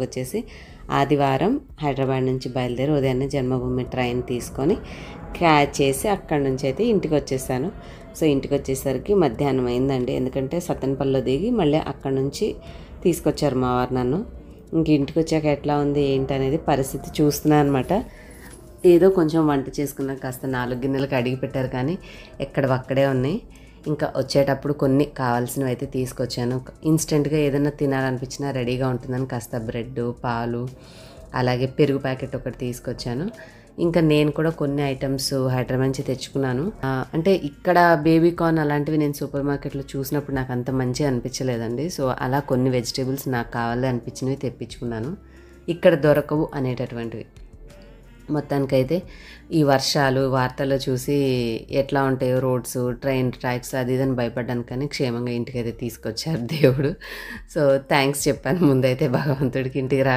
వచ్చేసి ఆదివారం హైదరాబాద్ నుంచి బయలుదేరి ఉదయాన్నే జన్మభూమి ట్రైన్ తీసుకొని క్యాచ్ చేసి అక్కడి నుంచి అయితే ఇంటికి వచ్చేసాను సో ఇంటికి వచ్చేసరికి మధ్యాహ్నం అయిందండి ఎందుకంటే సత్తెనపల్లిలో దిగి మళ్ళీ అక్కడి నుంచి తీసుకొచ్చారు మా వారు నన్ను ఇంక ఇంటికి వచ్చాక ఎట్లా ఉంది ఏంటి అనేది పరిస్థితి చూస్తున్నాను అనమాట ఏదో కొంచెం వంట చేసుకున్నాక కాస్త నాలుగు గిన్నెలకు అడిగి పెట్టారు కానీ ఎక్కడ ఒక్కడే ఉన్నాయి ఇంకా వచ్చేటప్పుడు కొన్ని కావాల్సినవి అయితే తీసుకొచ్చాను ఇన్స్టెంట్గా ఏదైనా తినాలనిపించినా రెడీగా ఉంటుందని కాస్త బ్రెడ్ పాలు అలాగే పెరుగు ప్యాకెట్ ఒకటి తీసుకొచ్చాను ఇంకా నేను కూడా కొన్ని ఐటమ్స్ హైదరాబాద్ నుంచి తెచ్చుకున్నాను అంటే ఇక్కడ బేబీ కార్న్ అలాంటివి నేను సూపర్ మార్కెట్లో చూసినప్పుడు నాకు అంత మంచి అనిపించలేదండి సో అలా కొన్ని వెజిటేబుల్స్ నాకు కావాలి అనిపించినవి తెప్పించుకున్నాను ఇక్కడ దొరకవు అనేటటువంటివి మొత్తానికైతే ఈ వర్షాలు వార్తల్లో చూసి ఎట్లా ఉంటాయో రోడ్స్ ట్రైన్ ట్రాక్స్ అది ఇదని భయపడ్డాను కానీ క్షేమంగా ఇంటికైతే తీసుకొచ్చారు దేవుడు సో థ్యాంక్స్ చెప్పాను ముందైతే భగవంతుడికి ఇంటికి రా